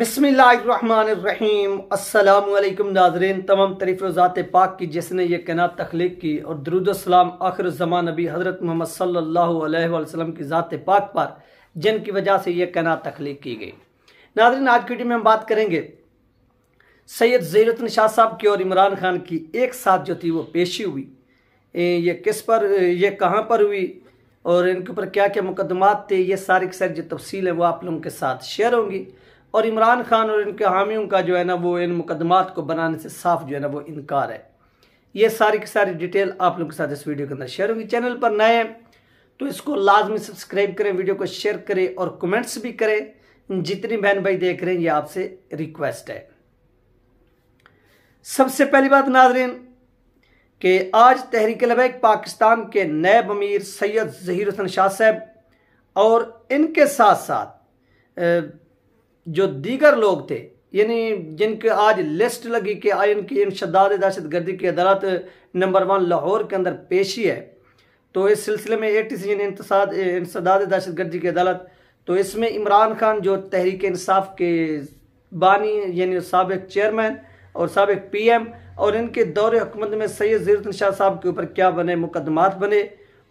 बसमीम अल्लाम नाजरन तमाम तरीफ़ ज़ात पाक की जिसने ये कना तख्लीक की और दरुद्लाम आखिर ज़मा नबी हज़रत मोहम्मद सल्ला की ज़ात पाक पर जिनकी वजह से यह कना तख्लीक की गई नाजरीन आज की वीडियो में हम बात करेंगे सैयद जैरतन शाह साहब की और इमरान खान की एक साथ जो थी वो पेशी हुई ये किस पर यह कहाँ पर हुई और इनके ऊपर क्या क्या मुकदमात थे ये सारी सारी जो तफसील है वो आप लोगों के साथ शेयर होंगी और इमरान खान और इनके हामियों का जो है ना वो इन मुकदमात को बनाने से साफ जो है ना वो इनकार है ये सारी की सारी डिटेल आप लोगों के साथ इस वीडियो के अंदर शेयर होंगी चैनल पर नए हैं तो इसको लाजमी सब्सक्राइब करें वीडियो को शेयर करें और कमेंट्स भी करें जितनी बहन भाई देख रहे हैं ये आपसे रिक्वेस्ट है सबसे पहली बात नाजरीन कि आज तहरीक लबैक पाकिस्तान के नैब अमीर सैयद जहीर हसन शाह साहब और इनके साथ साथ जो दीगर लोग थे यानी जिनके आज लिस्ट लगी कि आज की इन शदाद दहशत गर्दी की अदालत नंबर वन लाहौर के अंदर पेशी है तो इस सिलसिले में टी सी इंतसाद इंसदाद दहशत गर्दी की अदालत तो इसमें इमरान खान जो तहरीक इंसाफ के बानी यानी सबक चेयरमैन और सबक पी एम और इनके दौर हुकूमत में सैयद जीरतन शाह साहब के ऊपर क्या बने मुकदमात बने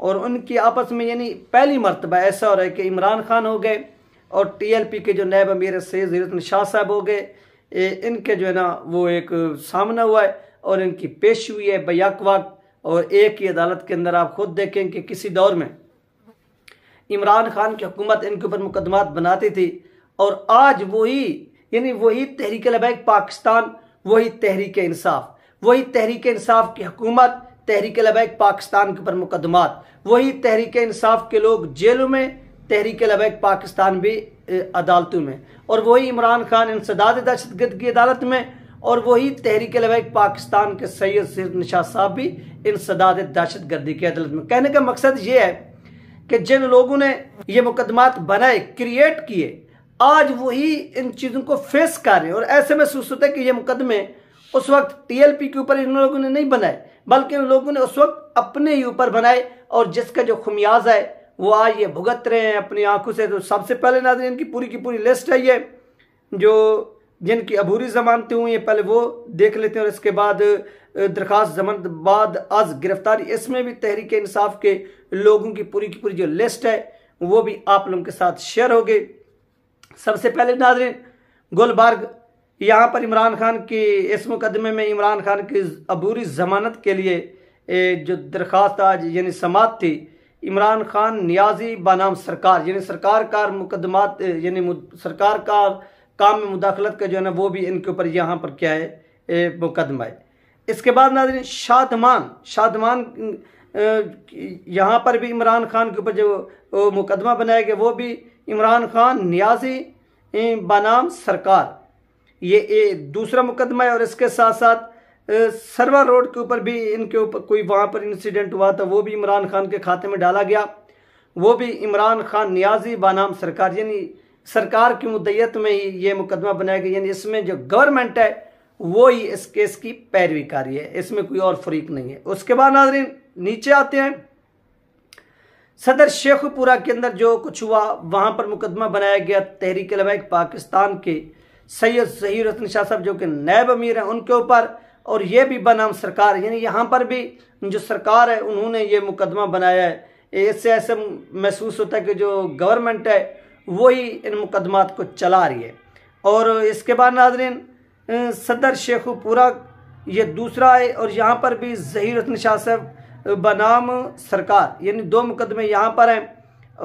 और उनकी आपस में यानी पहली मरतबा ऐसा हो रहा है कि इमरान खान हो गए और टीएलपी के जो नैब अमीर सैद जीरत शाह साहब हो गए इनके जो है ना वो एक सामना हुआ है और इनकी पेश हुई है बयाक वक्त और एक ही अदालत के अंदर आप खुद देखें कि किसी दौर में इमरान खान की हुकूमत इनके ऊपर मुकदमा बनाती थी और आज वही यानी वही तहरीक लबैक पाकिस्तान वही तहरीक इंसाफ वही तहरीक इंसाफ की हुकूमत तहरीक लबैक पाकिस्तान के ऊपर मुकदमात वही तहरीक इंसाफ के लोग जेलों में तहरीक लबैक पाकिस्तान भी अदालतों में और वही इमरान खान इंसदाद दहशत गर्द की अदालत में और वही तहरीक लबैक पाकिस्तान के सैयद सिर निशा साहब भी इंसदाद दहशत गर्दी की अदालत में कहने का मकसद ये है कि जिन लोगों ने ये मुकदमात बनाए क्रिएट किए आज वही इन चीज़ों को फेस कर रहे और ऐसे महसूस होता है कि ये मुकदमे उस वक्त पी के ऊपर इन लोगों ने नहीं बनाए बल्कि उन लोगों ने उस वक्त अपने ही ऊपर बनाए और जिसका जो खुमियाजा है वो आज ये भुगत रहे हैं अपनी आंखों से तो सबसे पहले नाजरीन की पूरी की पूरी लिस्ट है ये जो जिनकी अबूरी जमानतें हुई हैं पहले वो देख लेते हैं और इसके बाद दरख्वास्त जमानत बाद आज गिरफ्तारी इसमें भी तहरीक इंसाफ के लोगों की पूरी की पूरी जो लिस्ट है वो भी आप लोगों के साथ शेयर हो गए सबसे पहले नाजरीन गुलबर्ग यहाँ पर इमरान खान की इस मुकदमे में इमरान खान की अबूरी जमानत के लिए जो दरख्वास्त आज यानी समात थी इमरान खान नियाजी बनाम सरकार यानी सरकार का मुकदमा यानी सरकार का काम में मुदाखलत का जो है ना वो भी इनके ऊपर यहाँ पर क्या है मुकदमा है इसके बाद नाजरीन शादमान शादमान यहाँ पर भी इमरान खान के ऊपर जो मुकदमा बनाया गया वो भी इमरान खान नियाजी बनाम सरकार ये ए, दूसरा मुकदमा है और इसके साथ साथ सरवा रोड के ऊपर भी इनके ऊपर कोई वहाँ पर इंसिडेंट हुआ था वो भी इमरान खान के खाते में डाला गया वो भी इमरान खान न्याजी बानाम सरकार यानी सरकार की मुद्दत में ही ये मुकदमा बनाया गया यानी इसमें जो गवर्नमेंट है वो ही इस केस की पैरवी कर रही है इसमें कोई और फरीक नहीं है उसके बाद नाजरीन नीचे आते हैं सदर शेखपुरा के अंदर जो कुछ हुआ वहाँ पर मुकदमा बनाया गया तहरीक पाकिस्तान के सैयद सही रतन शाह साहब जो कि नैब अमीर हैं उनके ऊपर और ये भी बनाम सरकार यानी यहाँ पर भी जो सरकार है उन्होंने ये मुकदमा बनाया है इससे ऐसे महसूस होता है कि जो गवर्नमेंट है वही इन मुकदमात को चला रही है और इसके बाद नाजरीन सदर शेखुपुरा ये दूसरा है और यहाँ पर भी जहीर रतन शाह साहब बनाम सरकार यानी दो मुकदमे यहाँ पर हैं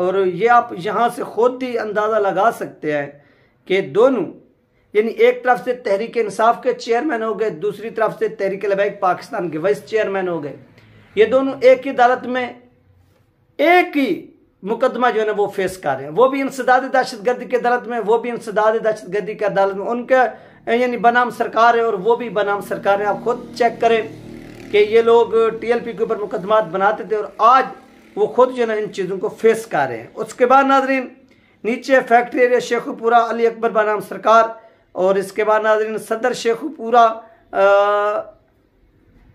और ये आप यहाँ से खुद ही अंदाज़ा लगा सकते हैं कि दोनों यानी एक तरफ से तहरीक इंसाफ के चेयरमैन हो गए दूसरी तरफ से तहरीक लबैक पाकिस्तान के वाइस चेयरमैन हो गए ये दोनों एक ही अदालत में एक ही मुकदमा जो है ना वो फेस कर रहे हैं वो भी इंसदाद दहशत गर्दी की अदालत में वो भी इंसदाद दहशत गर्दी की अदालत में उनके यानी बनाम सरकार है और वो भी बनाम सरकार है आप खुद चेक करें कि ये लोग टीएलपी के ऊपर मुकदमा बनाते थे और आज वो खुद जो ना इन चीज़ों को फेस कर रहे हैं उसके बाद नाजरीन नीचे फैक्ट्री एरिया शेखपुरा अली अकबर बनाम सरकार और इसके बाद नाजरीन सदर शेखपुरा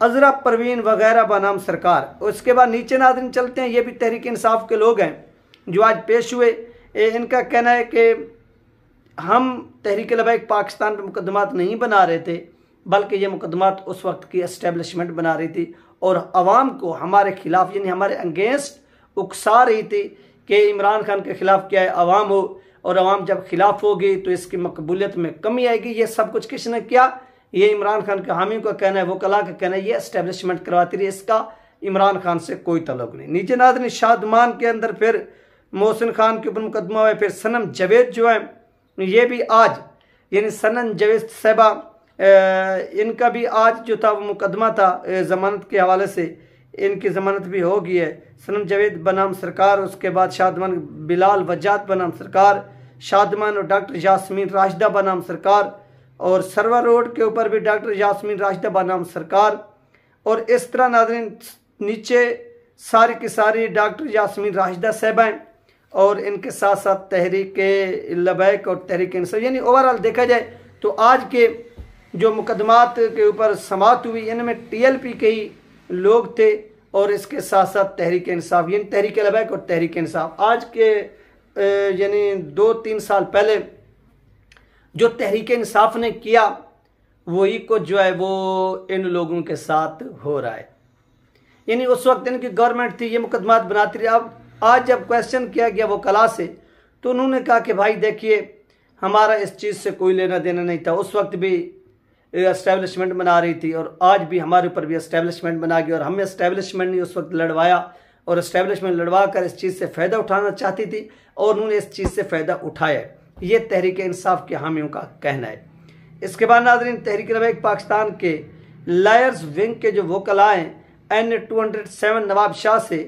अजरा परवीन वगैरह बनाम सरकार उसके इसके बाद नीचे नाजरीन चलते हैं ये भी तहरीक इंसाफ के लोग हैं जो आज पेश हुए इनका कहना है कि हम तहरीक लबैक पाकिस्तान पर मुकदमात नहीं बना रहे थे बल्कि ये मुकदमात उस वक्त की इस्टेबलिशमेंट बना रही थी और आवाम को हमारे खिलाफ यानी हमारे अंगेंस्ट उकसा रही थी कि इमरान खान के खिलाफ क्या है आवाम हो और आवाम जब खिलाफ होगी तो इसकी मकबूलियत में कमी आएगी ये सब कुछ किसने किया ये इमरान खान के हामियों का कहना है वो कला का कहना है ये इस्टेब्लिशमेंट करवाती रही इसका इमरान खान से कोई तलब नहीं नीचे नादन शादमान के अंदर फिर मोहसिन खान के ऊपर मुकदमा हुआ फिर सनम जवेद जो है ये भी आज यानी सनम जवेद साहबा इनका भी आज जो था वो मुकदमा था ज़मानत के हवाले से इनकी ज़मानत भी हो गई है सनम जवेद बनाम सरकार उसके बाद शादमान बिलाल वजात बनाम सरकार शादमान और डॉक्टर यासमीन राशदा बनाम सरकार और सरवा रोड के ऊपर भी डॉक्टर यासमीन राशिदा बनाम सरकार और इस तरह नादरीन नीचे सारी की सारी डॉक्टर यासमीन राशिदा साहबाएँ और इनके साथ साथ तहरीक लबैक और तहरीक इंसाफ यानी ओवरऑल देखा जाए तो आज के जो मुकदमात के ऊपर समात हुई इनमें टीएलपी के ही लोग थे और इसके साथ साथ तहरीक इंसाफ यानी तहरीक लबैक और तहरीक इंसाफ आज के यानी दो तीन साल पहले जो तहरीक इंसाफ ने किया वही कुछ जो है वो इन लोगों के साथ हो रहा है यानी उस वक्त इनकी गवर्नमेंट थी ये मुकदमा बनाती रही अब आज जब क्वेश्चन किया गया वो कला से तो उन्होंने कहा कि भाई देखिए हमारा इस चीज़ से कोई लेना देना नहीं था उस वक्त भी इस्टेब्लिशमेंट बना रही थी और आज भी हमारे ऊपर भी इस्टेब्लिशमेंट बना गया और हमें इस्टेब्लिशमेंट ने उस वक्त लड़वाया और इस्टेब्लिशमेंट लड़वा कर इस चीज़ से फ़ायदा उठाना चाहती थी और उन्होंने इस चीज़ से फ़ायदा उठाया ये तहरीक इंसाफ के हामियों का कहना है इसके बाद नाजरीन तहरीक रवेक पाकिस्तान के लायर्स विंग के जो वोकल आए N two hundred seven Nawab Shah से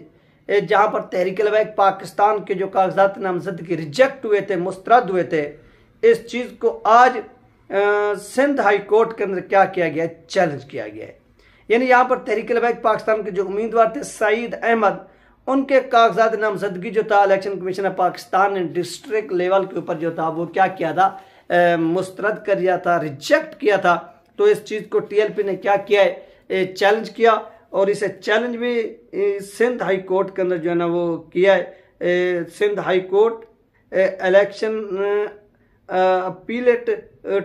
जहाँ पर तहरीक लबैक पाकिस्तान के जो कागजात नामजदगी रिजेक्ट हुए थे मुस्तरद हुए थे इस चीज़ को आज सिंध हाई कोर्ट के अंदर क्या किया गया है चैलेंज किया गया है यानी यहाँ पर तहरीक लबैक पाकिस्तान के जो उम्मीदवार थे सईद अहमद उनके कागजात नामजदगी जो था इलेक्शन कमीशन ऑफ पाकिस्तान ने डिस्ट्रिक्ट लेवल के ऊपर जो था वो क्या किया था मुस्तरद कर दिया था रिजेक्ट किया था तो इस चीज़ को टीएलपी ने क्या किया है चैलेंज किया और इसे चैलेंज भी सिंध हाई कोर्ट के अंदर जो है ना वो किया है Sindh high court election appellate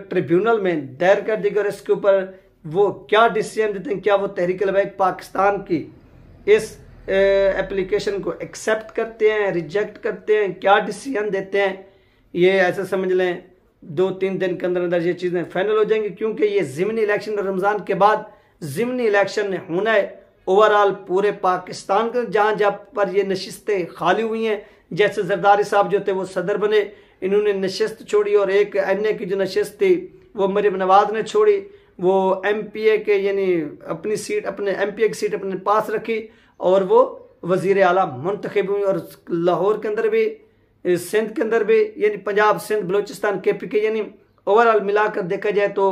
tribunal में दायर कर दी गई और इसके ऊपर वो क्या डिसीजन देते हैं क्या वो तहरीक लबाइक पाकिस्तान की इस एप्लीकेशन को एक्सेप्ट करते हैं रिजेक्ट करते हैं क्या डिसीजन देते हैं ये ऐसा समझ लें दो तीन दिन के अंदर अंदर ये चीज़ें फाइनल हो जाएंगी क्योंकि ये ज़िमनी इलेक्शन रमज़ान के बाद ज़िमनी इलेक्शन होना है ओवरऑल पूरे पाकिस्तान के जहाँ जहाँ पर ये नशस्तें खाली हुई हैं जैसे जरदारी साहब जो थे वो सदर बने इन्होंने नशस्त छोड़ी और एक एन ए की जो नशस्त थी वो मरीम नवाज ने छोड़ी वो एम पी ए के यानी अपनी सीट अपने एम पी ए की सीट अपने पास रखी और वो वज़ी अला मुंतखब हुई और लाहौर के अंदर भी सिंध के अंदर भी यानी पंजाब सिंध बलूचिस्तान के पी के यानी ओवरऑल मिलाकर देखा जाए तो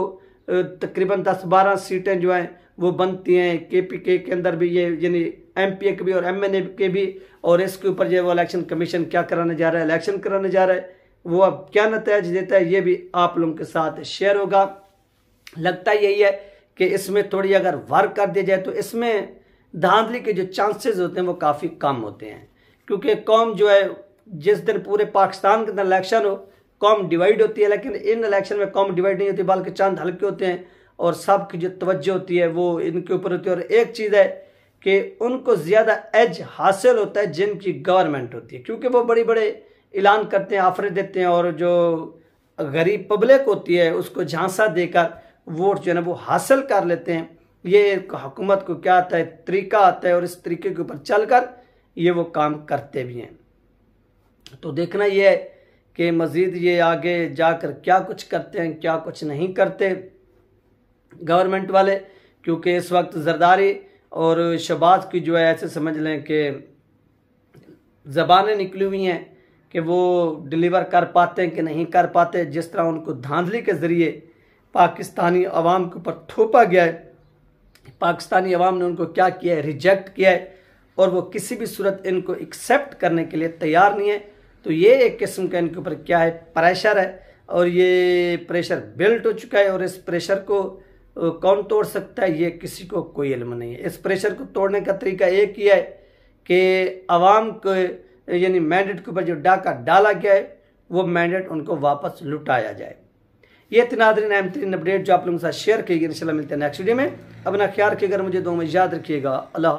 तकरीबन दस बारह सीटें जो हैं वो बनती हैं के पी के के अंदर भी ये यानी एम पी ए के भी और एम एन ए के भी और इसके ऊपर जो है वो इलेक्शन कमीशन क्या कराने जा रहा है इलेक्शन कराने जा रहा है वो अब क्या नतज देता है ये भी आप लोगों के साथ शेयर होगा लगता यही है कि इसमें थोड़ी अगर वर्क कर दिया जाए तो इसमें धांधली के जो चांसेस होते हैं वो काफ़ी कम होते हैं क्योंकि कौम जो है जिस दिन पूरे पाकिस्तान के अंदर इलेक्शन हो कौम डिवाइड होती है लेकिन इन इलेक्शन में कौम डिवाइड नहीं होती बल्कि चंद हल्के होते हैं और सब की जो तवज्जो होती है वो इनके ऊपर होती है और एक चीज़ है कि उनको ज़्यादा एज हासिल होता है जिनकी गवर्नमेंट होती है क्योंकि वो बड़े बड़े ऐलान करते हैं ऑफरें देते हैं और जो गरीब पब्लिक होती है उसको झांसा देकर वोट जो है ना वो हासिल कर लेते हैं ये हुकूमत को क्या आता है तरीका आता है और इस तरीके के ऊपर चलकर ये वो काम करते भी हैं तो देखना ये है कि मज़ीद ये आगे जाकर क्या कुछ करते हैं क्या कुछ नहीं करते गवर्नमेंट वाले क्योंकि इस वक्त जरदारी और शबाज की जो है ऐसे समझ लें कि ज़बानें निकली हुई हैं कि वो डिलीवर कर पाते हैं कि नहीं कर पाते जिस तरह उनको धांधली के ज़रिए पाकिस्तानी आवाम के ऊपर थोपा गया है पाकिस्तानी अवाम ने उनको क्या किया है रिजेक्ट किया है और वो किसी भी सूरत इनको एक्सेप्ट करने के लिए तैयार नहीं है तो ये एक किस्म का इनके ऊपर क्या है प्रेशर है और ये प्रेशर बिल्ट हो चुका है और इस प्रेशर को कौन तोड़ सकता है ये किसी को कोई इलम नहीं है इस प्रेशर को तोड़ने का तरीका एक ही है कि अवाम को यानी मैंडेट के ऊपर जो डाका डाला गया है वो मैंडेट उनको वापस लुटाया जाए ये थे नादरीन अहम तीन अपडेट जो आप लोगों के साथ शेयर किएगी इन मिलते हैं नेक्स्ट वीडियो में अपना ख्याल रखिएगा मुझे दो में याद रखिएगा अल्लाह